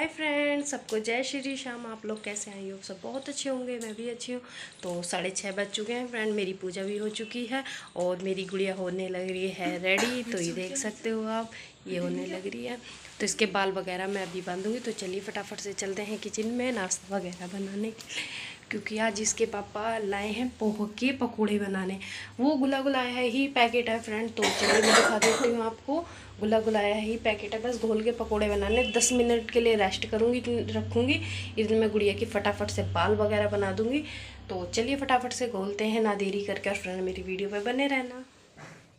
hi friends सबको जय श्री श्याम आप लोग कैसे आई हो सब बहुत अच्छे होंगे मैं भी अच्छी हूँ तो साढ़े छः बज चुके हैं फ्रेंड मेरी पूजा भी हो चुकी है और मेरी गुड़िया होने लग रही है रेडी तो ये देख सकते हो आप ये होने लग रही है तो इसके बाल वगैरह मैं अभी बांधूंगी तो चलिए फटाफट से चलते हैं किचन में नाश्ता वगैरह बनाने के लिए क्योंकि आज हाँ, इसके पापा लाए हैं पोह के पकोड़े बनाने वो गुला गुलाया ही पैकेट है फ्रेंड तो चलिए मैं दिखा देती हूँ आपको गुला गुलाया ही पैकेट है बस घोल के पकोड़े बनाने दस मिनट के लिए रेस्ट करूँगी रखूँगी दिन मैं गुड़िया की फटाफट से बाल वगैरह बना दूँगी तो चलिए फटाफट से घोलते हैं ना देरी करके और फ्रेंड मेरी वीडियो पर बने रहना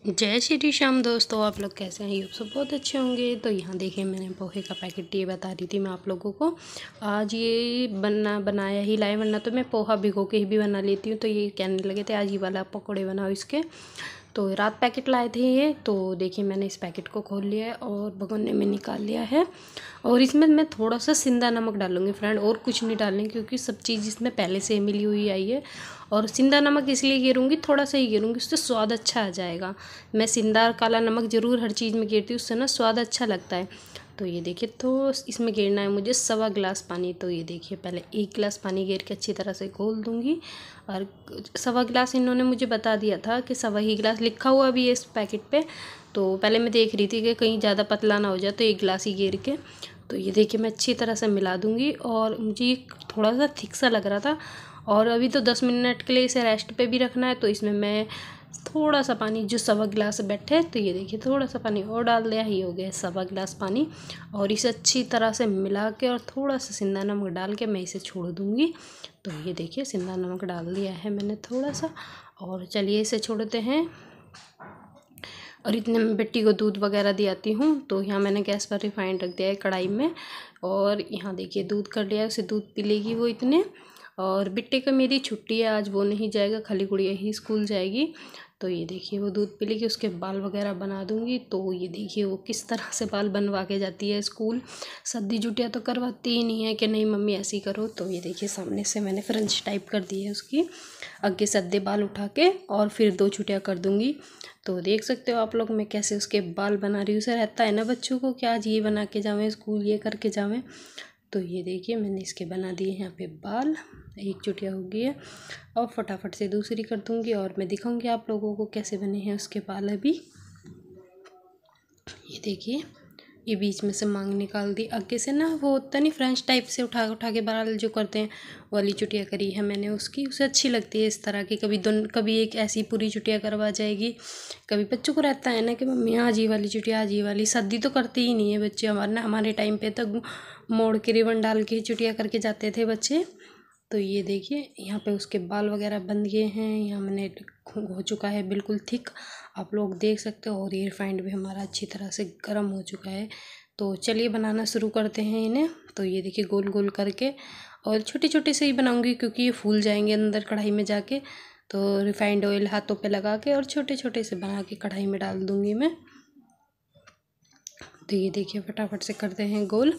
जय श्री श्याम दोस्तों आप लोग कैसे हैं ये सब बहुत अच्छे होंगे तो यहाँ देखिए मैंने पोहे का पैकेट ये बता रही थी मैं आप लोगों को आज ये बनना बनाया ही लाए वरना तो मैं पोहा भिगो के ही भी बना लेती हूँ तो ये कहने लगे थे आज ये वाला पकौड़े बनाओ इसके तो रात पैकेट लाए थे ये तो देखिए मैंने इस पैकेट को खोल लिया है और ने में निकाल लिया है और इसमें मैं थोड़ा सा सिंधा नमक डालूंगी फ्रेंड और कुछ नहीं डालेंगे क्योंकि सब चीज़ इसमें पहले से मिली हुई आई है और सिंधा नमक इसलिए गिरूँगी थोड़ा सा ही गिरूँगी उससे स्वाद अच्छा आ जाएगा मैं सिंधा काला नमक ज़रूर हर चीज़ में गिरती हूँ उससे ना स्वाद अच्छा लगता है तो ये देखिए तो इसमें गिरना है मुझे सवा गिलास पानी तो ये देखिए पहले एक गिलास पानी गिर के अच्छी तरह से घोल दूँगी और सवा गिलास इन्होंने मुझे बता दिया था कि सवा ही गिलास लिखा हुआ भी है इस पैकेट पे तो पहले मैं देख रही थी कि कहीं ज़्यादा पतला ना हो जाए तो एक गिलास ही गिर के तो ये देखिए मैं अच्छी तरह से मिला दूँगी और मुझे ये थोड़ा सा थिक सा लग रहा था और अभी तो दस मिनट के लिए इसे रेस्ट पर भी रखना है तो इसमें मैं थोड़ा सा पानी जो सवा गिलास बैठे तो ये देखिए थोड़ा सा पानी और डाल दिया ये हो गया सवा गिलास पानी और इसे अच्छी तरह से मिला के और थोड़ा सा सिंधा नमक डाल के मैं इसे छोड़ दूँगी तो ये देखिए सिंधा नमक डाल दिया है मैंने थोड़ा सा और चलिए इसे छोड़ते हैं और इतने मैं बेटी को दूध वगैरह आती हूँ तो यहाँ मैंने गैस पर रिफाइंड रख दिया है कढ़ाई में और यहाँ देखिए दूध कर लिया उसे दूध पी लेगी वो इतने और बिट्टी का मेरी छुट्टी है आज वो नहीं जाएगा खाली गुड़िया ही स्कूल जाएगी तो ये देखिए वो दूध पी लेगी उसके बाल वगैरह बना दूँगी तो ये देखिए वो किस तरह से बाल बनवा के जाती है स्कूल सर्दी जुटिया तो करवाती ही नहीं है कि नहीं मम्मी ऐसी करो तो ये देखिए सामने से मैंने फ्रेंच टाइप कर दी है उसकी आगे सद्दे बाल उठा के और फिर दो छुटिया कर दूँगी तो देख सकते हो आप लोग मैं कैसे उसके बाल बना रही हूँ उसे रहता है ना बच्चों को कि आज ये बना के जावें स्कूल ये करके जावें तो ये देखिए मैंने इसके बना दिए यहाँ पे बाल एक चुटिया हो गई है और फटाफट से दूसरी कर दूंगी और मैं दिखाऊंगी आप लोगों को कैसे बने हैं उसके बाल अभी ये देखिए ये बीच में से मांग निकाल दी आगे से ना वो होता नहीं फ्रेंच टाइप से उठा उठा के बाल जो करते हैं वाली चुटिया करी है मैंने उसकी उसे अच्छी लगती है इस तरह की कभी दोन कभी एक ऐसी पूरी चुटिया करवा जाएगी कभी बच्चों को रहता है ना कि मम्मी आज ये वाली चुटिया आज ये वाली सर्दी तो करती ही नहीं है बच्चे हमारे ना हमारे टाइम पर तो मोड़ के रिबन डाल के चुटिया करके जाते थे बच्चे तो ये देखिए यहाँ पे उसके बाल वगैरह बन गए हैं यहाँ मैंने हो चुका है बिल्कुल थिक आप लोग देख सकते हो और ये रिफाइंड भी हमारा अच्छी तरह से गर्म हो चुका है तो चलिए बनाना शुरू करते हैं इन्हें तो ये देखिए गोल गोल करके और छोटे छोटे से ही बनाऊंगी क्योंकि ये फूल जाएंगे अंदर कढ़ाई में जाके तो रिफाइंड ऑयल हाथों पे लगा के और छोटे छोटे से बना के कढ़ाई में डाल दूँगी मैं तो ये देखिए फटाफट से करते हैं गोल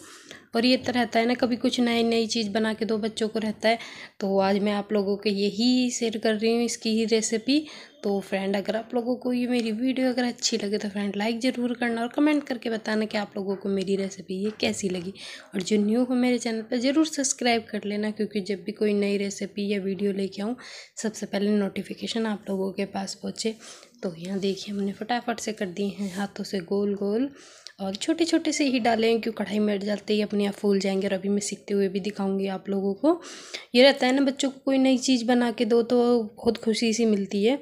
और ये तो रहता है ना कभी कुछ नई नई चीज़ बना के दो बच्चों को रहता है तो आज मैं आप लोगों के यही शेयर कर रही हूँ इसकी ही रेसिपी तो फ्रेंड अगर आप लोगों को ये मेरी वीडियो अगर अच्छी लगे तो फ्रेंड लाइक ज़रूर करना और कमेंट करके बताना कि आप लोगों को मेरी रेसिपी ये कैसी लगी और जो न्यू हो मेरे चैनल पर ज़रूर सब्सक्राइब कर लेना क्योंकि जब भी कोई नई रेसिपी या वीडियो लेके आऊँ सबसे पहले नोटिफिकेशन आप लोगों के पास पहुँचे तो यहाँ देखिए हमने फटाफट से कर दिए हैं हाथों से गोल गोल और छोटे छोटे से ही डालें क्यों कढ़ाई में डालते ही अपने आप फूल जाएंगे और अभी मैं सीखते हुए भी दिखाऊंगी आप लोगों को ये रहता है ना बच्चों को कोई नई चीज़ बना के दो तो बहुत खुशी सी मिलती है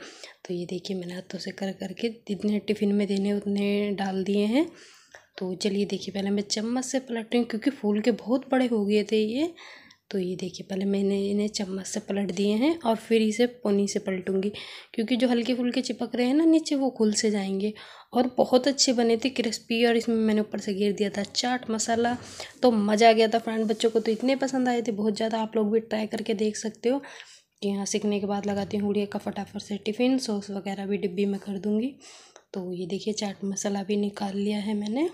तो ये देखिए मैंने हाथों से कर करके जितने टिफ़िन में देने उतने डाल दिए हैं तो चलिए देखिए पहले मैं चम्मच से पलट रही हूँ क्योंकि फूल के बहुत बड़े हो गए थे ये तो ये देखिए पहले मैंने इन्हें चम्मच से पलट दिए हैं और फिर इसे पोनी से पलटूंगी क्योंकि जो हल्के फुल्के चिपक रहे हैं ना नीचे वो खुल से जाएंगे और बहुत अच्छे बने थे क्रिस्पी और इसमें मैंने ऊपर से घेर दिया था चाट मसाला तो मज़ा आ गया था फ्रेंड बच्चों को तो इतने पसंद आए थे बहुत ज़्यादा आप लोग भी ट्राई करके देख सकते हो कि यहाँ सीखने के बाद लगाती हूँ उड़िया का फटाफट से टिफ़िन सॉस वगैरह भी डिब्बी में कर दूँगी तो ये देखिए चाट मसाला भी निकाल लिया है मैंने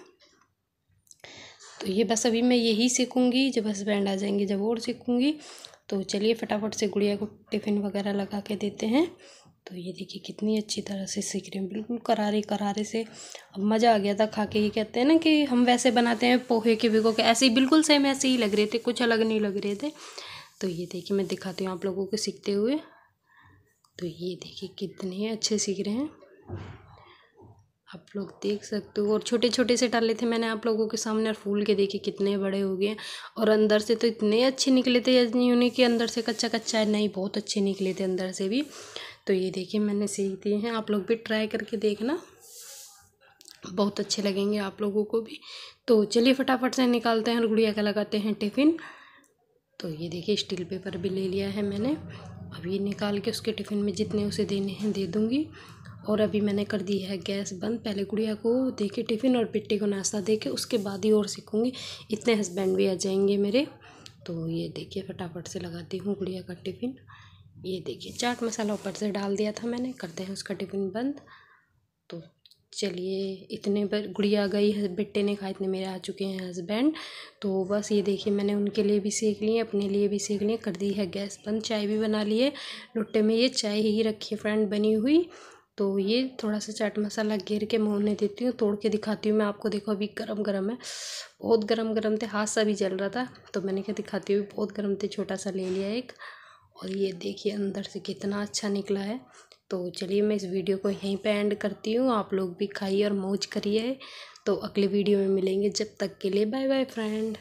तो ये बस अभी मैं यही सीखूँगी जब हस्बैंड आ जाएंगे जब और सीखूँगी तो चलिए फटाफट से गुड़िया को टिफ़िन वगैरह लगा के देते हैं तो ये देखिए कितनी अच्छी तरह से सीख रहे हैं बिल्कुल करारे करारे से अब मज़ा आ गया था खा के ही कहते हैं ना कि हम वैसे बनाते हैं पोहे के भिगो के ऐसे ही बिल्कुल सेम ऐसे ही लग रहे थे कुछ अलग नहीं लग रहे थे तो ये देखिए मैं दिखाती हूँ आप लोगों को सीखते हुए तो ये देखिए कितने अच्छे सीख रहे हैं आप लोग देख सकते हो और छोटे छोटे से डाले थे मैंने आप लोगों के सामने और फूल के देखे कितने बड़े हो गए और अंदर से तो इतने अच्छे निकले थे यूनि कि अंदर से कच्चा कच्चा है नहीं बहुत अच्छे निकले थे अंदर से भी तो ये देखिए मैंने सीख दिए हैं आप लोग भी ट्राई करके देखना बहुत अच्छे लगेंगे आप लोगों को भी तो चलिए फटाफट से निकालते हैं और गुड़िया का लगाते हैं टिफ़िन तो ये देखिए स्टील पेपर भी ले लिया है मैंने अब ये निकाल के उसके टिफ़िन में जितने उसे देने हैं दे दूँगी और अभी मैंने कर दी है गैस बंद पहले गुड़िया को देखे टिफ़िन और पिट्टी को नाश्ता दे के उसके बाद ही और सीखूँगी इतने हस्बैंड भी आ जाएंगे मेरे तो ये देखिए फटाफट से लगाती हूँ गुड़िया का टिफ़िन ये देखिए चाट मसाला ऊपर से डाल दिया था मैंने करते हैं उसका टिफ़िन बंद तो चलिए इतने बार गुड़िया गई बेटे ने खाए इतने मेरे आ चुके हैं हस्बैंड तो बस ये देखिए मैंने उनके लिए भी सेक लिए अपने लिए भी सेक लिए कर दी है गैस बंद चाय भी बना लिए लुट्टे में ये चाय ही रखी है फ्रेंड बनी हुई तो ये थोड़ा सा चाट मसाला घेर के मैं उन्हें देती हूँ तोड़ के दिखाती हूँ मैं आपको देखो अभी गरम गरम है बहुत गरम गरम थे हाथ सा भी जल रहा था तो मैंने क्या दिखाती हूँ बहुत गरम थे छोटा सा ले लिया एक और ये देखिए अंदर से कितना अच्छा निकला है तो चलिए मैं इस वीडियो को यहीं पर एंड करती हूँ आप लोग भी खाइए और मौज करिए तो अगले वीडियो में मिलेंगे जब तक के लिए बाय बाय फ्रेंड